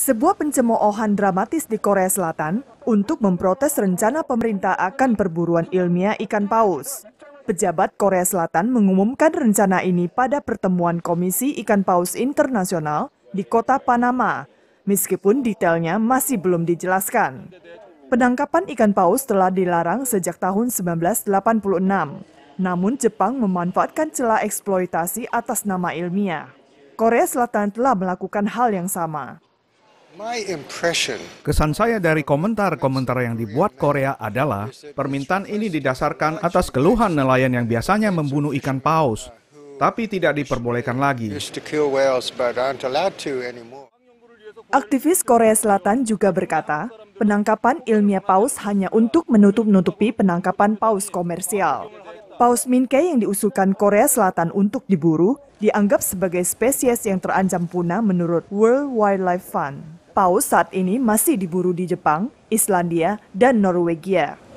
Sebuah pencemoohan dramatis di Korea Selatan untuk memprotes rencana pemerintah akan perburuan ilmiah ikan paus. Pejabat Korea Selatan mengumumkan rencana ini pada pertemuan Komisi Ikan Paus Internasional di kota Panama, meskipun detailnya masih belum dijelaskan. Penangkapan ikan paus telah dilarang sejak tahun 1986, namun Jepang memanfaatkan celah eksploitasi atas nama ilmiah. Korea Selatan telah melakukan hal yang sama. Kesan saya dari komentar-komentar yang dibuat Korea adalah permintaan ini didasarkan atas keluhan nelayan yang biasanya membunuh ikan paus, tapi tidak diperbolehkan lagi. Aktivis Korea Selatan juga berkata, penangkapan ilmiah paus hanya untuk menutup-nutupi penangkapan paus komersial. Paus minke yang diusulkan Korea Selatan untuk diburu dianggap sebagai spesies yang terancam punah menurut World Wildlife Fund paus saat ini masih diburu di Jepang, Islandia, dan Norwegia.